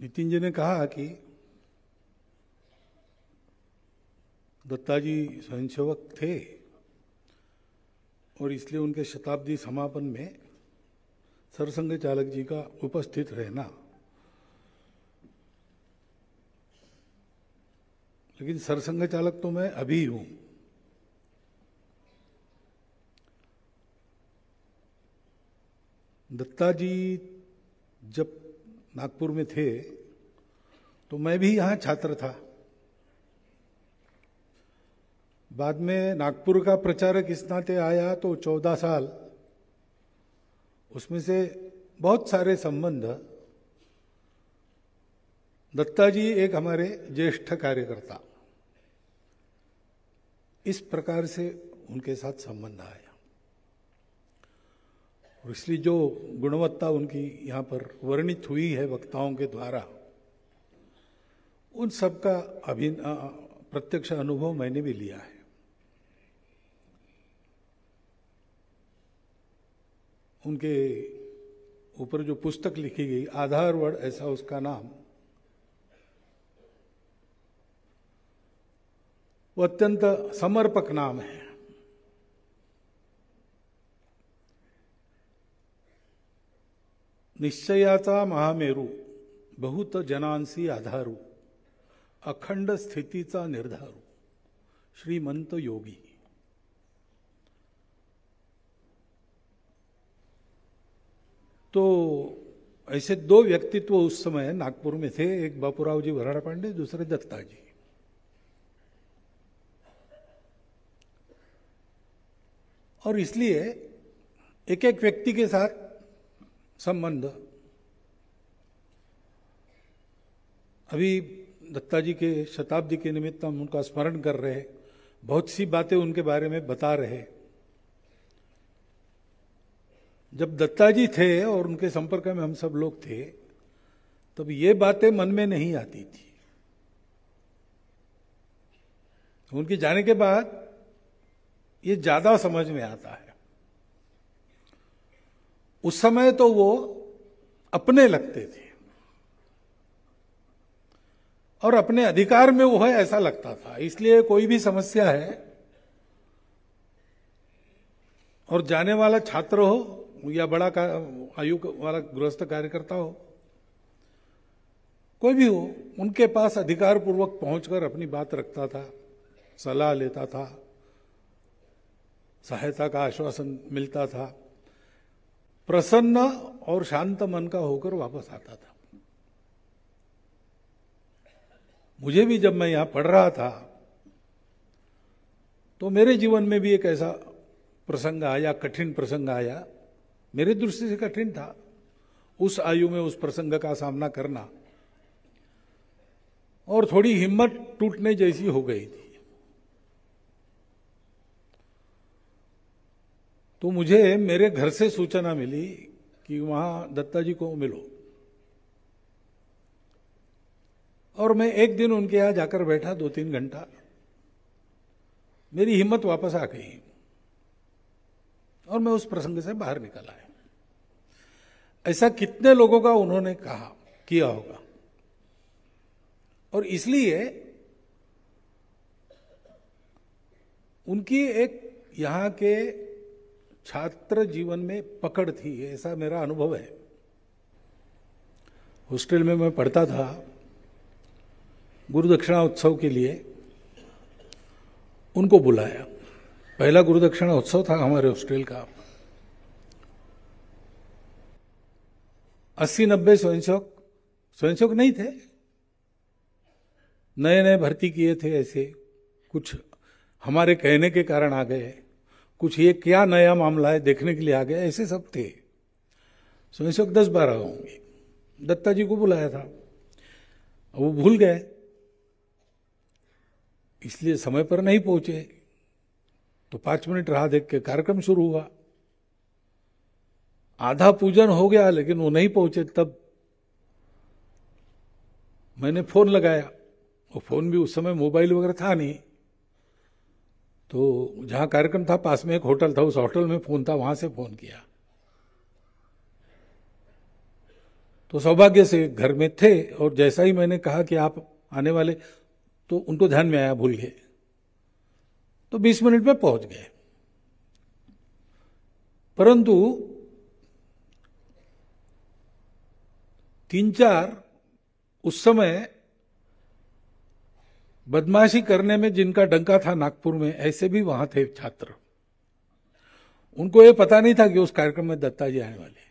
नितिन जी ने कहा कि दत्ता जी स्वयंसेवक थे और इसलिए उनके शताब्दी समापन में सरसंघ चालक जी का उपस्थित रहना लेकिन सरसंघ चालक तो मैं अभी हूं दत्ता जी जब नागपुर में थे तो मैं भी यहाँ छात्र था बाद में नागपुर का प्रचारक इस नाते आया तो चौदह साल उसमें से बहुत सारे संबंध दत्ता जी एक हमारे ज्येष्ठ कार्यकर्ता इस प्रकार से उनके साथ संबंध आए और इसलिए जो गुणवत्ता उनकी यहाँ पर वर्णित हुई है वक्ताओं के द्वारा उन सब का अभिन प्रत्यक्ष अनुभव मैंने भी लिया है उनके ऊपर जो पुस्तक लिखी गई आधार वर्ड ऐसा उसका नाम वो अत्यंत समर्पक नाम है निश्चयाचा महामेरू बहुत जनांसी आधारू अखंड स्थितीचा निर्धारू श्रीमंत योगी तो ऐसे दो व्यक्तित्व उस समय नागपुर में थे एक बापूराव जी वराड़ा पांडे दूसरे दत्ता जी और इसलिए एक एक व्यक्ति के साथ संबंध अभी दत्ता जी के शताब्दी के निमित्त हम उनका स्मरण कर रहे बहुत सी बातें उनके बारे में बता रहे जब दत्ता जी थे और उनके संपर्क में हम सब लोग थे तब ये बातें मन में नहीं आती थी उनके जाने के बाद ये ज्यादा समझ में आता है उस समय तो वो अपने लगते थे और अपने अधिकार में वो है ऐसा लगता था इसलिए कोई भी समस्या है और जाने वाला छात्र हो या बड़ा का, आयु वाला गृहस्थ कार्यकर्ता हो कोई भी हो उनके पास अधिकार पूर्वक पहुंचकर अपनी बात रखता था सलाह लेता था सहायता का आश्वासन मिलता था प्रसन्न और शांत मन का होकर वापस आता था मुझे भी जब मैं यहां पढ़ रहा था तो मेरे जीवन में भी एक ऐसा प्रसंग आया कठिन प्रसंग आया मेरे दृष्टि से कठिन था उस आयु में उस प्रसंग का सामना करना और थोड़ी हिम्मत टूटने जैसी हो गई थी तो मुझे मेरे घर से सूचना मिली कि वहां दत्ता जी को मिलो और मैं एक दिन उनके यहां जाकर बैठा दो तीन घंटा मेरी हिम्मत वापस आ गई और मैं उस प्रसंग से बाहर निकल आया ऐसा कितने लोगों का उन्होंने कहा किया होगा और इसलिए उनकी एक यहां के छात्र जीवन में पकड़ थी ऐसा मेरा अनुभव है हॉस्टल में मैं पढ़ता था गुरुदक्षिणा उत्सव के लिए उनको बुलाया पहला गुरुदक्षिणा उत्सव था हमारे हॉस्टल का अस्सी नब्बे स्वयंसेवक स्वयंसेवक नहीं थे नए नए भर्ती किए थे ऐसे कुछ हमारे कहने के कारण आ गए कुछ ये क्या नया मामला है देखने के लिए आ गया ऐसे सब थे संस्थक दस बारह होंगे दत्ता जी को बुलाया था वो भूल गए इसलिए समय पर नहीं पहुंचे तो पांच मिनट रहा देख के कार्यक्रम शुरू हुआ आधा पूजन हो गया लेकिन वो नहीं पहुंचे तब मैंने फोन लगाया वो फोन भी उस समय मोबाइल वगैरह था नहीं तो जहां कार्यक्रम था पास में एक होटल था उस होटल में फ़ोन था वहां से फ़ोन किया तो सौभाग्य से घर में थे और जैसा ही मैंने कहा कि आप आने वाले तो उनको ध्यान में आया भूल गए तो 20 मिनट में पहुंच गए परंतु तीन चार उस समय बदमाशी करने में जिनका डंका था नागपुर में ऐसे भी वहां थे छात्र उनको ये पता नहीं था कि उस कार्यक्रम में दत्ता जी आने वाले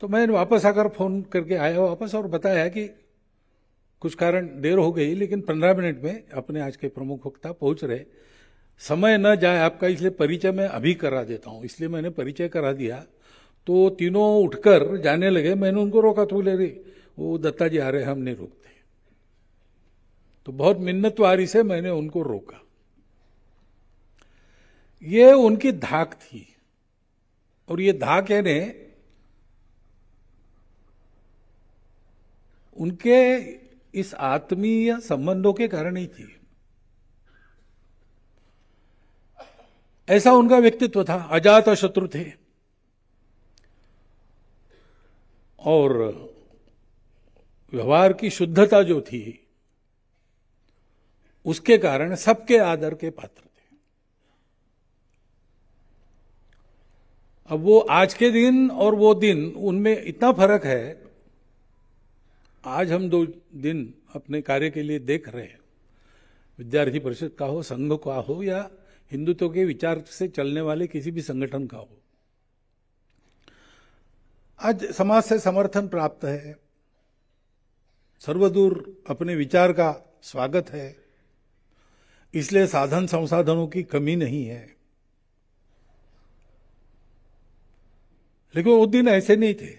तो मैं वापस आकर फोन करके आया वापस और बताया कि कुछ कारण देर हो गई लेकिन पंद्रह मिनट में अपने आज के प्रमुख वक्ता पहुंच रहे समय न जाए आपका इसलिए परिचय मैं अभी करा देता हूं इसलिए मैंने परिचय करा दिया तो तीनों उठकर जाने लगे मैंने उनको रोका तो ले रही वो दत्ता जी आ रहे हम नहीं रोकते तो बहुत मिन्नतवारी से मैंने उनको रोका ये उनकी धाक थी और ये धाक है उनके इस आत्मीय संबंधों के कारण ही थी ऐसा उनका व्यक्तित्व था अजात शत्रु थे और व्यवहार की शुद्धता जो थी उसके कारण सबके आदर के पात्र थे अब वो आज के दिन और वो दिन उनमें इतना फर्क है आज हम दो दिन अपने कार्य के लिए देख रहे हैं विद्यार्थी परिषद का हो संघ का हो या हिंदुत्व के विचार से चलने वाले किसी भी संगठन का हो आज समाज से समर्थन प्राप्त है सर्वदूर अपने विचार का स्वागत है इसलिए साधन संसाधनों की कमी नहीं है लेकिन उस दिन ऐसे नहीं थे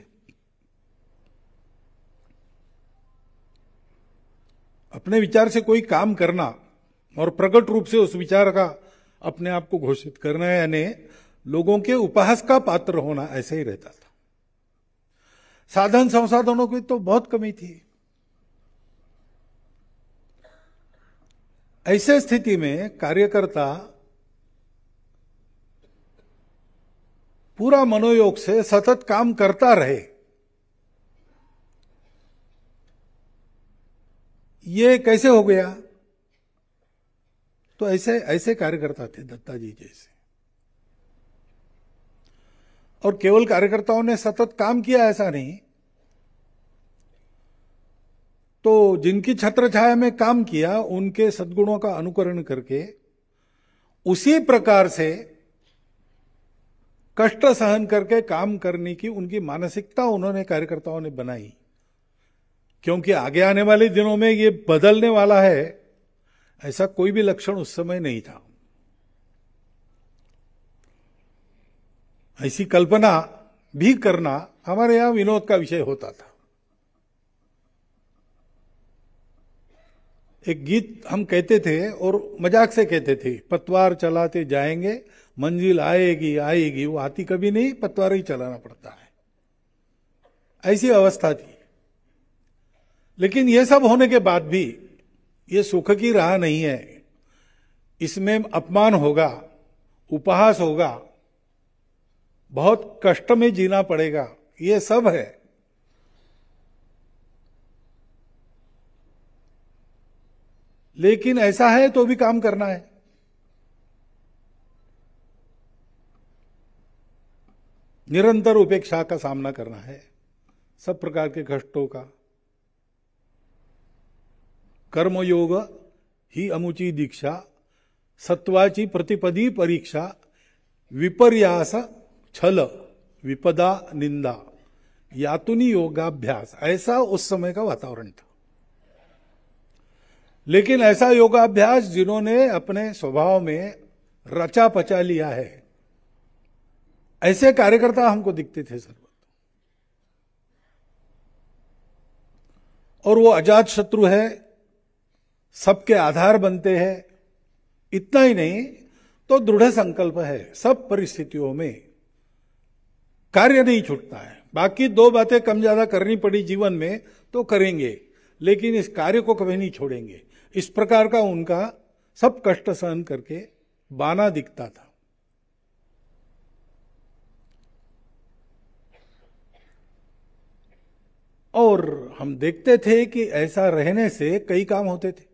अपने विचार से कोई काम करना और प्रकट रूप से उस विचार का अपने आप को घोषित करना यानी लोगों के उपहास का पात्र होना ऐसे ही रहता था साधन संसाधनों की तो बहुत कमी थी ऐसे स्थिति में कार्यकर्ता पूरा मनोयोग से सतत काम करता रहे ये कैसे हो गया तो ऐसे ऐसे कार्यकर्ता थे दत्ता जी जैसे और केवल कार्यकर्ताओं ने सतत काम किया ऐसा नहीं तो जिनकी छत्र छाया में काम किया उनके सद्गुणों का अनुकरण करके उसी प्रकार से कष्ट सहन करके काम करने की उनकी मानसिकता उन्होंने कार्यकर्ताओं ने बनाई क्योंकि आगे आने वाले दिनों में ये बदलने वाला है ऐसा कोई भी लक्षण उस समय नहीं था ऐसी कल्पना भी करना हमारे यहां विनोद का विषय होता था एक गीत हम कहते थे और मजाक से कहते थे पतवार चलाते जाएंगे मंजिल आएगी आएगी वो आती कभी नहीं पतवार ही चलाना पड़ता है ऐसी अवस्था थी लेकिन ये सब होने के बाद भी ये सुख की राह नहीं है इसमें अपमान होगा उपहास होगा बहुत कष्ट में जीना पड़ेगा ये सब है लेकिन ऐसा है तो भी काम करना है निरंतर उपेक्षा का सामना करना है सब प्रकार के कष्टों का कर्मयोग ही अमुची दीक्षा सत्वाची प्रतिपदी परीक्षा विपर्यास छल विपदा निंदा यातुनी योगाभ्यास ऐसा उस समय का वातावरण था लेकिन ऐसा योगाभ्यास जिन्होंने अपने स्वभाव में रचा पचा लिया है ऐसे कार्यकर्ता हमको दिखते थे सर्वत्र और वो अजात शत्रु है सबके आधार बनते हैं इतना ही नहीं तो दृढ़ संकल्प है सब परिस्थितियों में कार्य नहीं छूटता है बाकी दो बातें कम ज्यादा करनी पड़ी जीवन में तो करेंगे लेकिन इस कार्य को कभी नहीं छोड़ेंगे इस प्रकार का उनका सब कष्ट सहन करके बाना दिखता था और हम देखते थे कि ऐसा रहने से कई काम होते थे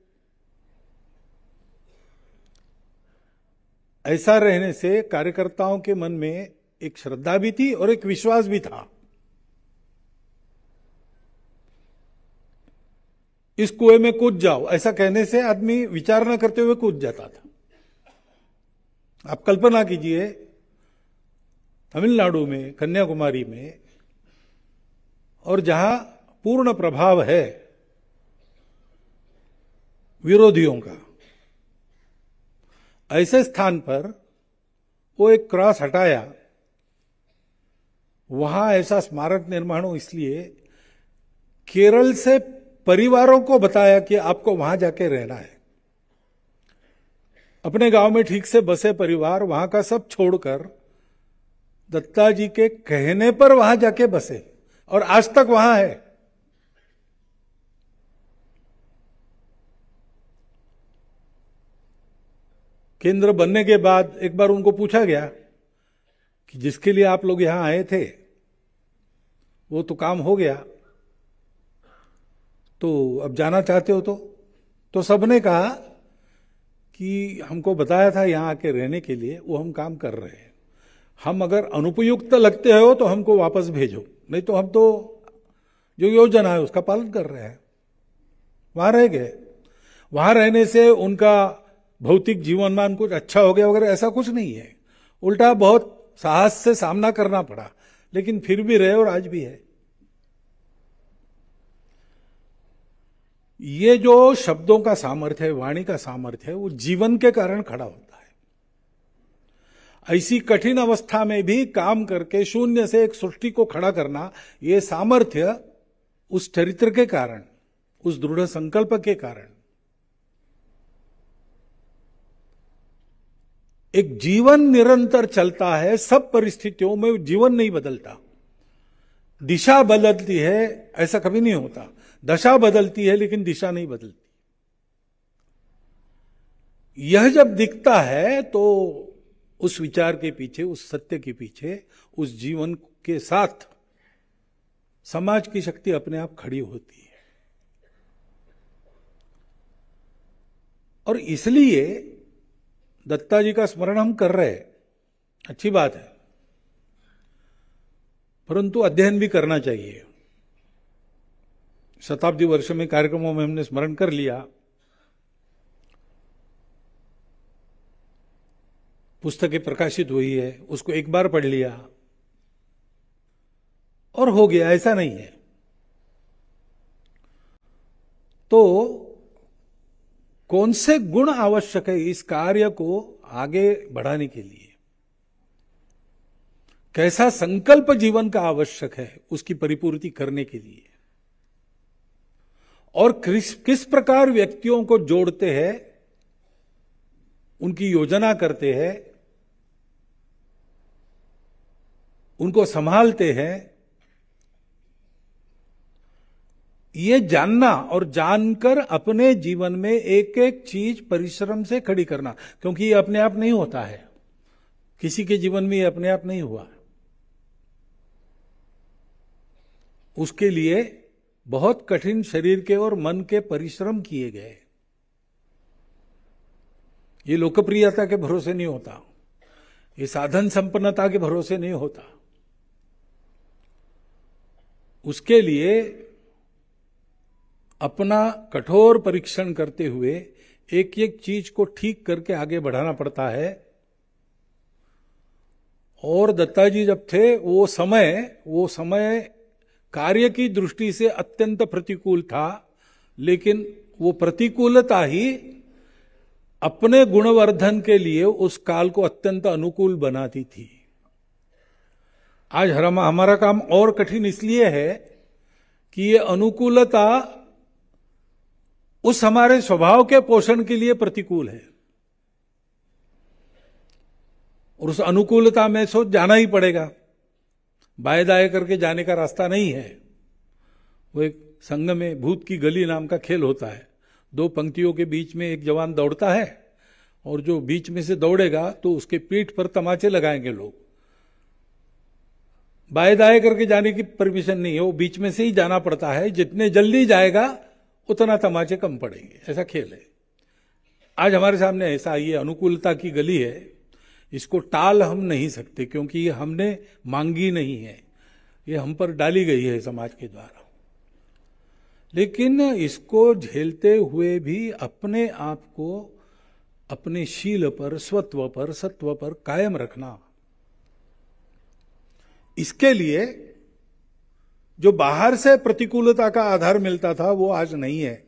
ऐसा रहने से कार्यकर्ताओं के मन में एक श्रद्धा भी थी और एक विश्वास भी था इस कुएं में कूद जाओ ऐसा कहने से आदमी विचार न करते हुए कूद जाता था आप कल्पना कीजिए तमिलनाडु में कन्याकुमारी में और जहां पूर्ण प्रभाव है विरोधियों का ऐसे स्थान पर वो एक क्रॉस हटाया वहां ऐसा स्मारक निर्माण हो इसलिए केरल से परिवारों को बताया कि आपको वहां जाके रहना है अपने गांव में ठीक से बसे परिवार वहां का सब छोड़कर दत्ता जी के कहने पर वहां जाके बसे और आज तक वहां है केंद्र बनने के बाद एक बार उनको पूछा गया कि जिसके लिए आप लोग यहां आए थे वो तो काम हो गया तो अब जाना चाहते हो तो तो सबने कहा कि हमको बताया था यहां आके रहने के लिए वो हम काम कर रहे हैं हम अगर अनुपयुक्त लगते हो तो हमको वापस भेजो नहीं तो हम तो जो योजना है उसका पालन कर रहे हैं वहां रह गए वहां रहने से उनका भौतिक जीवन मान कुछ अच्छा हो गया वगैरह ऐसा कुछ नहीं है उल्टा बहुत साहस से सामना करना पड़ा लेकिन फिर भी रहे और आज भी है ये जो शब्दों का सामर्थ्य है वाणी का सामर्थ्य है वो जीवन के कारण खड़ा होता है ऐसी कठिन अवस्था में भी काम करके शून्य से एक सृष्टि को खड़ा करना ये सामर्थ्य उस चरित्र के कारण उस दृढ़ संकल्प के कारण एक जीवन निरंतर चलता है सब परिस्थितियों में जीवन नहीं बदलता दिशा बदलती है ऐसा कभी नहीं होता दशा बदलती है लेकिन दिशा नहीं बदलती यह जब दिखता है तो उस विचार के पीछे उस सत्य के पीछे उस जीवन के साथ समाज की शक्ति अपने आप खड़ी होती है और इसलिए दत्ता जी का स्मरण हम कर रहे हैं अच्छी बात है परंतु अध्ययन भी करना चाहिए शताब्दी वर्ष में कार्यक्रमों में हमने स्मरण कर लिया पुस्तकें प्रकाशित हुई है उसको एक बार पढ़ लिया और हो गया ऐसा नहीं है तो कौन से गुण आवश्यक है इस कार्य को आगे बढ़ाने के लिए कैसा संकल्प जीवन का आवश्यक है उसकी परिपूर्ति करने के लिए और किस किस प्रकार व्यक्तियों को जोड़ते हैं उनकी योजना करते हैं उनको संभालते हैं ये जानना और जानकर अपने जीवन में एक एक चीज परिश्रम से खड़ी करना क्योंकि ये अपने आप नहीं होता है किसी के जीवन में ये अपने आप नहीं हुआ उसके लिए बहुत कठिन शरीर के और मन के परिश्रम किए गए ये लोकप्रियता के भरोसे नहीं होता ये साधन संपन्नता के भरोसे नहीं होता उसके लिए अपना कठोर परीक्षण करते हुए एक एक चीज को ठीक करके आगे बढ़ाना पड़ता है और दत्ता जी जब थे वो समय वो समय कार्य की दृष्टि से अत्यंत प्रतिकूल था लेकिन वो प्रतिकूलता ही अपने गुणवर्धन के लिए उस काल को अत्यंत अनुकूल बनाती थी आज हरमा हमारा काम और कठिन इसलिए है कि ये अनुकूलता उस हमारे स्वभाव के पोषण के लिए प्रतिकूल है और उस अनुकूलता में सो जाना ही पड़ेगा बाय दाए करके जाने का रास्ता नहीं है वो एक संघ में भूत की गली नाम का खेल होता है दो पंक्तियों के बीच में एक जवान दौड़ता है और जो बीच में से दौड़ेगा तो उसके पीठ पर तमाचे लगाएंगे लोग बाय दाए करके जाने की परमिशन नहीं है वो बीच में से ही जाना पड़ता है जितने जल्दी जाएगा उतना तमाचे कम पड़ेंगे ऐसा खेल है आज हमारे सामने ऐसा ये अनुकूलता की गली है इसको टाल हम नहीं सकते क्योंकि ये हमने मांगी नहीं है ये हम पर डाली गई है समाज के द्वारा लेकिन इसको झेलते हुए भी अपने आप को अपने शील पर स्वत्व पर सत्व पर कायम रखना इसके लिए जो बाहर से प्रतिकूलता का आधार मिलता था वो आज नहीं है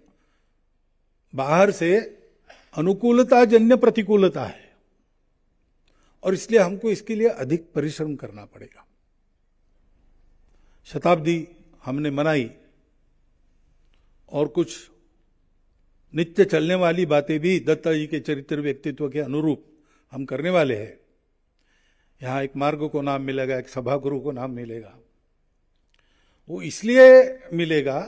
बाहर से अनुकूलता जन्य प्रतिकूलता है और इसलिए हमको इसके लिए अधिक परिश्रम करना पड़ेगा शताब्दी हमने मनाई और कुछ नित्य चलने वाली बातें भी दत्ता जी के चरित्र व्यक्तित्व के अनुरूप हम करने वाले हैं यहां एक मार्ग को नाम मिलेगा एक सभागुरु को नाम मिलेगा वो इसलिए मिलेगा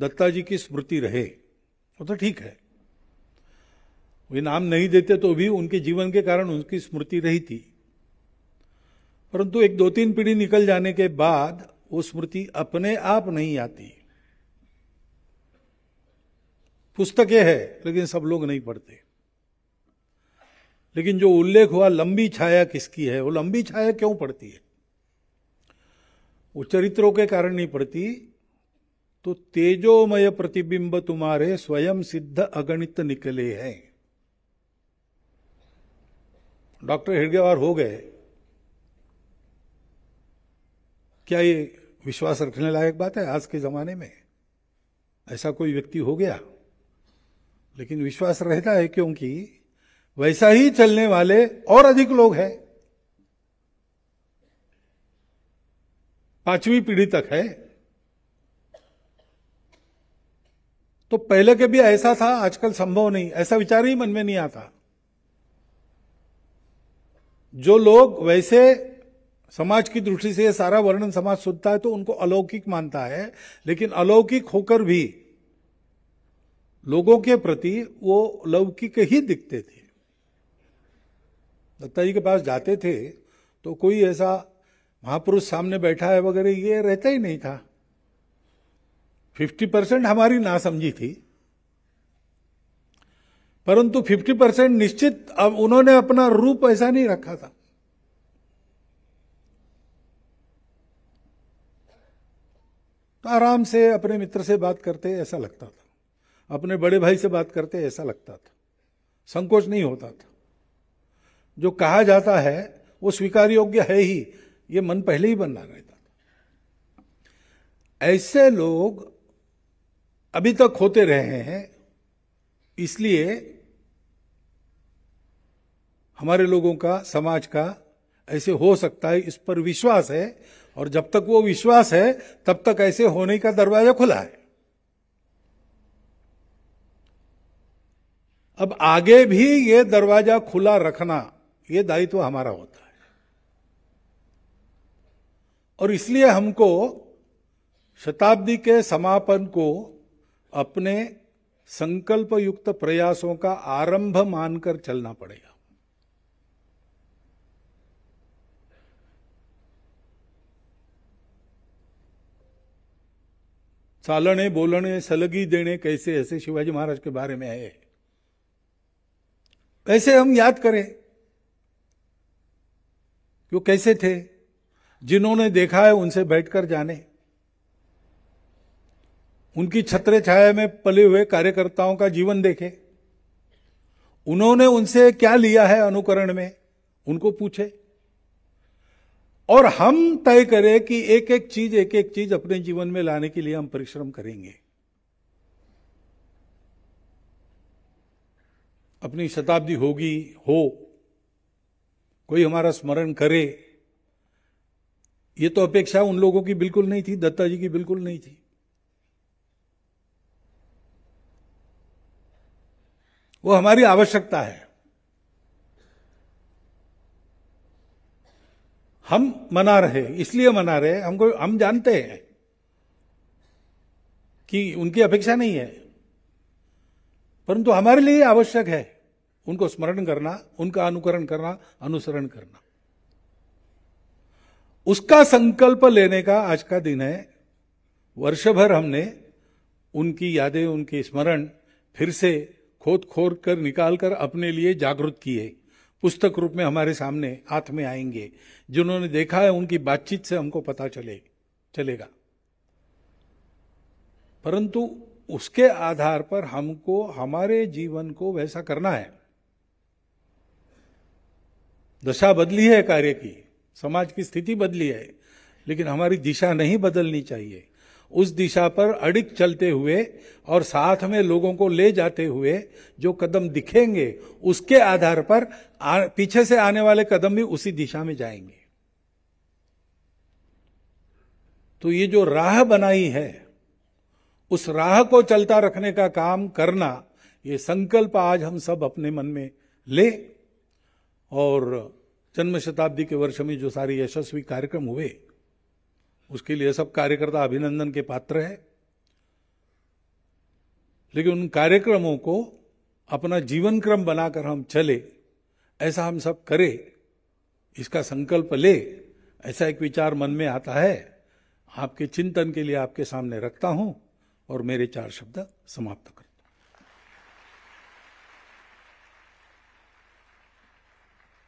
दत्ता जी की स्मृति रहे वो तो ठीक है वे नाम नहीं देते तो भी उनके जीवन के कारण उनकी स्मृति रही थी परंतु एक दो तीन पीढ़ी निकल जाने के बाद वो स्मृति अपने आप नहीं आती पुस्तकें है लेकिन सब लोग नहीं पढ़ते लेकिन जो उल्लेख हुआ लंबी छाया किसकी है वो लंबी छाया क्यों पड़ती है वो चरित्रों के कारण नहीं पड़ती तो तेजोमय प्रतिबिंब तुम्हारे स्वयं सिद्ध अगणित निकले हैं डॉक्टर हिड़गेवार हो गए क्या ये विश्वास रखने लायक बात है आज के जमाने में ऐसा कोई व्यक्ति हो गया लेकिन विश्वास रहता है क्योंकि वैसा ही चलने वाले और अधिक लोग हैं पांचवी पीढ़ी तक है तो पहले के भी ऐसा था आजकल संभव नहीं ऐसा विचार ही मन में नहीं आता जो लोग वैसे समाज की दृष्टि से सारा वर्णन समाज सुनता है तो उनको अलौकिक मानता है लेकिन अलौकिक होकर भी लोगों के प्रति वो लौकिक ही दिखते थे दत्ता जी के पास जाते थे तो कोई ऐसा महापुरुष सामने बैठा है वगैरह ये रहता ही नहीं था फिफ्टी परसेंट हमारी नासमझी थी परंतु 50 परसेंट निश्चित अब उन्होंने अपना रूप ऐसा नहीं रखा था तो आराम से अपने मित्र से बात करते ऐसा लगता था अपने बड़े भाई से बात करते ऐसा लगता था संकोच नहीं होता था जो कहा जाता है वो स्वीकार योग्य है ही ये मन पहले ही बनना रहता था ऐसे लोग अभी तक होते रहे हैं इसलिए हमारे लोगों का समाज का ऐसे हो सकता है इस पर विश्वास है और जब तक वो विश्वास है तब तक ऐसे होने का दरवाजा खुला है अब आगे भी ये दरवाजा खुला रखना ये दायित्व हमारा होता है और इसलिए हमको शताब्दी के समापन को अपने संकल्प युक्त प्रयासों का आरंभ मानकर चलना पड़ेगा चालने बोलने सलगी देने कैसे ऐसे शिवाजी महाराज के बारे में है कैसे हम याद करें वो कैसे थे जिन्होंने देखा है उनसे बैठकर जाने उनकी छत्र छाया में पले हुए कार्यकर्ताओं का जीवन देखे उन्होंने उनसे क्या लिया है अनुकरण में उनको पूछे और हम तय करें कि एक एक चीज एक एक चीज अपने जीवन में लाने के लिए हम परिश्रम करेंगे अपनी शताब्दी होगी हो कोई हमारा स्मरण करे ये तो अपेक्षा उन लोगों की बिल्कुल नहीं थी दत्ता जी की बिल्कुल नहीं थी वो हमारी आवश्यकता है हम मना रहे इसलिए मना रहे हमको हम जानते हैं कि उनकी अपेक्षा नहीं है परंतु हमारे लिए आवश्यक है उनको स्मरण करना उनका अनुकरण करना अनुसरण करना उसका संकल्प लेने का आज का दिन है वर्ष भर हमने उनकी यादें उनके स्मरण फिर से खोद खोद कर निकाल कर अपने लिए जागृत किए पुस्तक रूप में हमारे सामने हाथ में आएंगे जिन्होंने देखा है उनकी बातचीत से हमको पता चले चलेगा परंतु उसके आधार पर हमको हमारे जीवन को वैसा करना है दशा बदली है कार्य की समाज की स्थिति बदली है लेकिन हमारी दिशा नहीं बदलनी चाहिए उस दिशा पर अड़िक चलते हुए और साथ में लोगों को ले जाते हुए जो कदम दिखेंगे उसके आधार पर आ, पीछे से आने वाले कदम भी उसी दिशा में जाएंगे तो ये जो राह बनाई है उस राह को चलता रखने का काम करना ये संकल्प आज हम सब अपने मन में ले और जन्म शताब्दी के वर्ष में जो सारे यशस्वी कार्यक्रम हुए उसके लिए सब कार्यकर्ता अभिनंदन के पात्र है लेकिन उन कार्यक्रमों को अपना जीवन क्रम बनाकर हम चले ऐसा हम सब करें इसका संकल्प ले ऐसा एक विचार मन में आता है आपके चिंतन के लिए आपके सामने रखता हूं और मेरे चार शब्द समाप्त कर